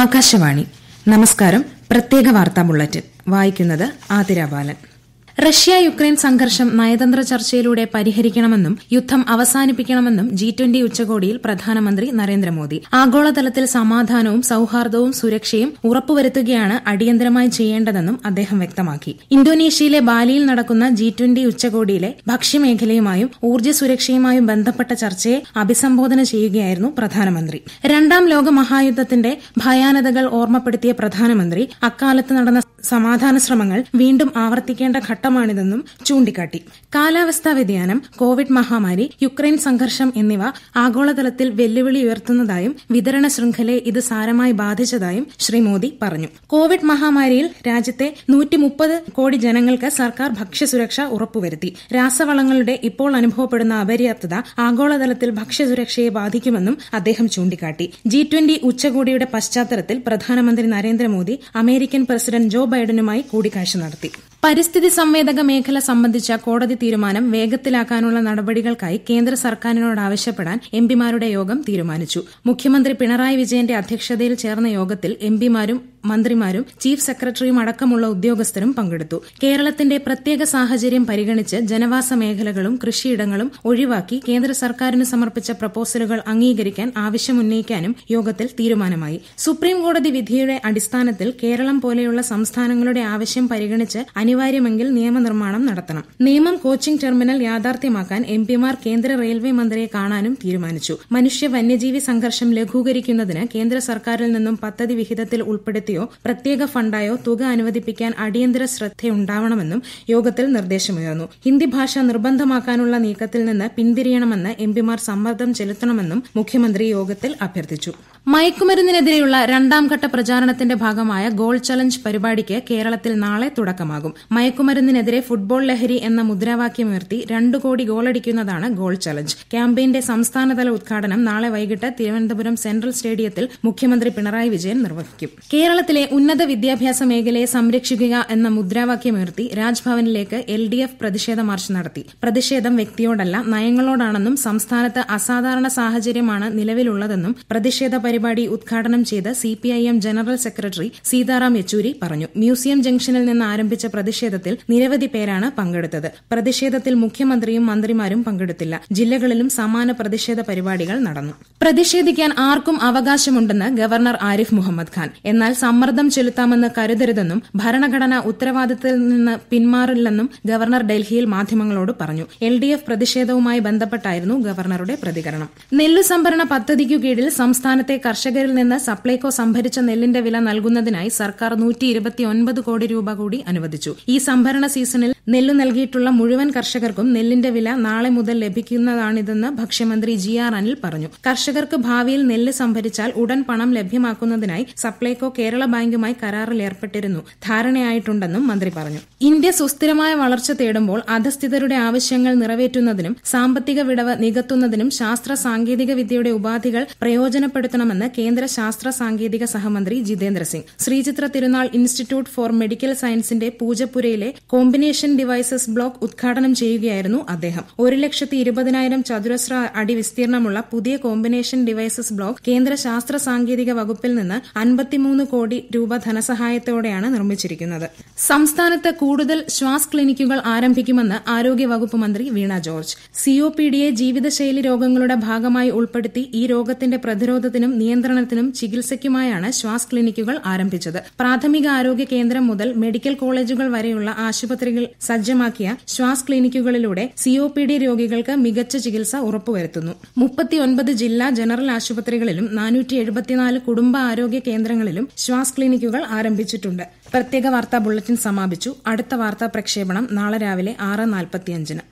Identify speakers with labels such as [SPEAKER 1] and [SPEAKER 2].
[SPEAKER 1] ആകാശവാണി നമസ്കാരം പ്രത്യേക വാർത്താ ബുള്ളറ്റിൻ വായിക്കുന്നത് ആതിര ബാലൻ റഷ്യ യുക്രൈൻ സംഘർഷം നയതന്ത്ര ചർച്ചയിലൂടെ പരിഹരിക്കണമെന്നും യുദ്ധം അവസാനിപ്പിക്കണമെന്നും ജി ട്വന്റി ഉച്ചകോടിയിൽ പ്രധാനമന്ത്രി നരേന്ദ്രമോദി ആഗോളതലത്തിൽ സമാധാനവും സൌഹാർദ്ദവും സുരക്ഷയും ഉറപ്പുവരുത്തുകയാണ് അടിയന്തരമായി ചെയ്യേണ്ടതെന്നും അദ്ദേഹം വ്യക്തമാക്കി ഇന്തോനേഷ്യയിലെ ബാലിയിൽ നടക്കുന്ന ജി ട്വന്റി ഉച്ചകോടിയിലെ ഭക്ഷ്യമേഖലയുമായും ഊർജ്ജ സുരക്ഷയുമായും ബന്ധപ്പെട്ട ചർച്ചയെ അഭിസംബോധന ചെയ്യുകയായിരുന്നു പ്രധാനമന്ത്രി രണ്ടാം ലോക മഹായുദ്ധത്തിന്റെ ഭയാനതകൾ ഓർമ്മപ്പെടുത്തിയ പ്രധാനമന്ത്രി അക്കാലത്ത് നടന്ന സമാധാന ശ്രമങ്ങൾ വീണ്ടും ആവർത്തിക്കേണ്ട ഘട്ടം ഘട്ടമാണിതെന്നും ചൂണ്ടിക്കാട്ടി കാലാവസ്ഥാ വ്യതിയാനം കോവിഡ് മഹാമാരി യുക്രൈൻ സംഘർഷം എന്നിവ ആഗോളതലത്തിൽ വെല്ലുവിളി ഉയർത്തുന്നതായും വിതരണ ശൃംഖലയെ ഇത് സാരമായി ബാധിച്ചതായും ശ്രീ മോദി പറഞ്ഞു കോവിഡ് മഹാമാരിയിൽ രാജ്യത്തെ മുപ്പത് കോടി ജനങ്ങൾക്ക് സർക്കാർ ഭക്ഷ്യസുരക്ഷ ഉറപ്പുവരുത്തി രാസവളങ്ങളുടെ ഇപ്പോൾ അനുഭവപ്പെടുന്ന അപര്യാപ്തത ആഗോളതലത്തിൽ ഭക്ഷ്യസുരക്ഷയെ ബാധിക്കുമെന്നും അദ്ദേഹം ചൂണ്ടിക്കാട്ടി ജി ട്വന്റി ഉച്ചകോടിയുടെ പശ്ചാത്തലത്തിൽ പ്രധാനമന്ത്രി നരേന്ദ്രമോദി അമേരിക്കൻ പ്രസിഡന്റ് ജോ ബൈഡനുമായി കൂടിക്കാഴ്ച നടത്തി പരിസ്ഥിതി സംവേദക മേഖല സംബന്ധിച്ച കോടതി തീരുമാനം വേഗത്തിലാക്കാനുള്ള നടപടികൾക്കായി കേന്ദ്ര സർക്കാരിനോട് ആവശ്യപ്പെടാൻ എംപിമാരുടെ യോഗം തീരുമാനിച്ചു മുഖ്യമന്ത്രി പിണറായി വിജയന്റെ അധ്യക്ഷതയിൽ ചേർന്ന യോഗത്തിൽ എംപിമാരും മന്ത്രിമാരും ചീഫ് സെക്രട്ടറിയും അടക്കമുള്ള ഉദ്യോഗസ്ഥരും പങ്കെടുത്തു കേരളത്തിന്റെ പ്രത്യേക സാഹചര്യം പരിഗണിച്ച് ജനവാസ മേഖലകളും കൃഷിയിടങ്ങളും ഒഴിവാക്കി കേന്ദ്ര സർക്കാരിന് സമർപ്പിച്ച പ്രപ്പോസലുകൾ അംഗീകരിക്കാൻ ആവശ്യമുന്നയിക്കാനും യോഗത്തിൽ തീരുമാനമായി സുപ്രീം കോടതി വിധിയുടെ അടിസ്ഥാനത്തിൽ കേരളം പോലെയുള്ള സംസ്ഥാനങ്ങളുടെ ആവശ്യം പരിഗണിച്ച് അനിവാര്യമെങ്കിൽ നിയമനിർമ്മാണം നടത്തണം നിയമം കോച്ചിംഗ് ടെർമിനൽ യാഥാർത്ഥ്യമാക്കാൻ എംപിമാർ കേന്ദ്ര റെയിൽവേ മന്ത്രിയെ കാണാനും തീരുമാനിച്ചു മനുഷ്യ വന്യജീവി സംഘർഷം ലഘൂകരിക്കുന്നതിന് കേന്ദ്ര സർക്കാരിൽ നിന്നും പദ്ധതി വിഹിതത്തിൽ ഉൾപ്പെടുത്തി നടത്തിയോ പ്രത്യേക ഫണ്ടായോ തുക അനുവദിപ്പിക്കാൻ അടിയന്തര ശ്രദ്ധയുണ്ടാവണമെന്നും യോഗത്തിൽ നിർദ്ദേശമുയർന്നു ഹിന്ദി ഭാഷ നിർബന്ധമാക്കാനുള്ള നീക്കത്തിൽ നിന്ന് പിന്തിരിയണമെന്ന് എംപിമാർ സമ്മർദ്ദം ചെലുത്തണമെന്നും മുഖ്യമന്ത്രി യോഗത്തിൽ അഭ്യർത്ഥിച്ചു മയക്കുമരുന്നിനെതിരെയുള്ള രണ്ടാംഘട്ട പ്രചാരണത്തിന്റെ ഭാഗമായ ഗോൾ ചലഞ്ച് പരിപാടിക്ക് കേരളത്തിൽ നാളെ തുടക്കമാകും മയക്കുമരുന്നിനെതിരെ ഫുട്ബോൾ ലഹരി എന്ന മുദ്രാവാക്യം ഉയർത്തി രണ്ടു കോടി ഗോളടിക്കുന്നതാണ് ഗോൾ ചലഞ്ച് ക്യാമ്പയിന്റെ സംസ്ഥാനതല ഉദ്ഘാടനം നാളെ വൈകിട്ട് തിരുവനന്തപുരം സെൻട്രൽ സ്റ്റേഡിയത്തിൽ മുഖ്യമന്ത്രി പിണറായി വിജയൻ നിർവഹിക്കും കേരളത്തിലെ ഉന്നത വിദ്യാഭ്യാസ മേഖലയെ സംരക്ഷിക്കുക എന്ന മുദ്രാവാക്യമുയർത്തി രാജ്ഭവനിലേക്ക് എൽ ഡി എഫ് പ്രതിഷേധ മാർച്ച് നടത്തി പ്രതിഷേധം വ്യക്തിയോടല്ല നയങ്ങളോടാണെന്നും സംസ്ഥാനത്ത് അസാധാരണ സാഹചര്യമാണ് നിലവിലുള്ളതെന്നും പ്രതിഷേധ പരിപാടി ഉദ്ഘാടനം ചെയ്ത് സിപിഐഎം ജനറൽ സെക്രട്ടറി സീതാറാം യെച്ചൂരി പറഞ്ഞു മ്യൂസിയം ജംഗ്ഷനിൽ നിന്ന് ആരംഭിച്ച പ്രതിഷേധത്തിൽ നിരവധി പേരാണ് പങ്കെടുത്തത് പ്രതിഷേധത്തിൽ മുഖ്യമന്ത്രിയും മന്ത്രിമാരും പങ്കെടുത്തില്ല ജില്ലകളിലും സമാന പ്രതിഷേധ പരിപാടികൾ നടന്നു പ്രതിഷേധിക്കാൻ ആർക്കും അവകാശമുണ്ടെന്ന് ഗവർണർ ആരിഫ് മുഹമ്മദ് ഖാൻ എന്നാൽ സമ്മർദ്ദം ചെലുത്താമെന്ന് കരുതരുതെന്നും ഭരണഘടന ഉത്തരവാദിത്തത്തിൽ നിന്ന് പിന്മാറില്ലെന്നും ഗവർണർ ഡൽഹിയിൽ മാധ്യമങ്ങളോട് പറഞ്ഞു എൽ ഡി എഫ് പ്രതിഷേധവുമായി ബന്ധപ്പെട്ടായിരുന്നു ഗവർണറുടെ പ്രതികരണം നെല്ലു സംഭരണ പദ്ധതിക്കു കീഴിൽ സംസ്ഥാനത്തെ കർഷകരിൽ നിന്ന് സപ്ലൈകോ സംഭരിച്ച നെല്ലിന്റെ വില നൽകുന്നതിനായി സർക്കാർ നൂറ്റി കോടി രൂപ കൂടി അനുവദിച്ചു ഈ സംഭരണ സീസണിൽ നെല്ല് നൽകിയിട്ടുള്ള മുഴുവൻ കർഷകർക്കും നെല്ലിന്റെ വില നാളെ മുതൽ ലഭിക്കുന്നതാണിതെന്ന് ഭക്ഷ്യമന്ത്രി ജി ആർ അനിൽ പറഞ്ഞു കർഷകർക്ക് ഭാവിയിൽ നെല്ല് സംഭരിച്ചാൽ ഉടൻ പണം ലഭ്യമാക്കുന്നതിനായി സപ്ലൈകോ കേരള ബാങ്കുമായി കരാറിൽ ഏർപ്പെട്ടിരുന്നു ധാരണയായിട്ടുണ്ടെന്നും മന്ത്രി പറഞ്ഞു ഇന്ത്യ സുസ്ഥിരമായ വളർച്ച തേടുമ്പോൾ അധസ്ഥിതരുടെ ആവശ്യങ്ങൾ നിറവേറ്റുന്നതിനും സാമ്പത്തിക വിടവ് നികത്തുന്നതിനും ശാസ്ത്ര സാങ്കേതിക വിദ്യയുടെ ഉപാധികൾ പ്രയോജനപ്പെടുത്തണമെന്ന് നൽകണമെന്ന് കേന്ദ്ര ശാസ്ത്ര സാങ്കേതിക സഹമന്ത്രി ജിതേന്ദ്ര സിംഗ് ശ്രീചിത്ര തിരുനാൾ ഇൻസ്റ്റിറ്റ്യൂട്ട് ഫോർ മെഡിക്കൽ സയൻസിന്റെ പൂജപ്പുരയിലെ കോമ്പിനേഷൻ ഡിവൈസസ് ബ്ലോക്ക് ഉദ്ഘാടനം ചെയ്യുകയായിരുന്നു അദ്ദേഹം ഒരു ലക്ഷത്തി ഇരുപതിനായിരം ചതുരശ്ര അടി വിസ്തീർണമുള്ള പുതിയ കോമ്പിനേഷൻ ഡിവൈസസ് ബ്ലോക്ക് കേന്ദ്ര ശാസ്ത്ര സാങ്കേതിക വകുപ്പിൽ നിന്ന് അൻപത്തിമൂന്ന് കോടി രൂപ ധനസഹായത്തോടെയാണ് നിർമ്മിച്ചിരിക്കുന്നത് സംസ്ഥാനത്ത് കൂടുതൽ ശ്വാസ് ക്ലിനിക്കുകൾ ആരംഭിക്കുമെന്ന് ആരോഗ്യവകുപ്പ് മന്ത്രി വീണ ജോർജ് സിഒപിഡിയെ ജീവിതശൈലി രോഗങ്ങളുടെ ഭാഗമായി ഉൾപ്പെടുത്തി ഈ രോഗത്തിന്റെ പ്രതിരോധത്തിനും നിയന്ത്രണത്തിനും ചികിത്സയ്ക്കുമായാണ് ശ്വാസ് ക്ലിനിക്കുകൾ ആരംഭിച്ചത് പ്രാഥമിക ആരോഗ്യ കേന്ദ്രം മുതൽ മെഡിക്കൽ കോളേജുകൾ വരെയുള്ള ആശുപത്രികൾ സജ്ജമാക്കിയ ശ്വാസ് ക്ലിനിക്കുകളിലൂടെ സിഒപിഡി രോഗികൾക്ക് മികച്ച ചികിത്സ ഉറപ്പുവരുത്തുന്നു മുപ്പത്തിയൊൻപത് ജില്ലാ ജനറൽ ആശുപത്രികളിലും നാനൂറ്റി എഴുപത്തിനാല് കുടുംബ ആരോഗ്യ കേന്ദ്രങ്ങളിലും ശ്വാസ് ക്ലിനിക്കുകൾ ആരംഭിച്ചിട്ടുണ്ട് പ്രത്യേക വാർത്താ ബുള്ളറ്റിൻ സമാപിച്ചു അടുത്ത വാർത്താ പ്രക്ഷേപണം നാളെ രാവിലെ ആറ് നാൽപ്പത്തിയഞ്ചിന്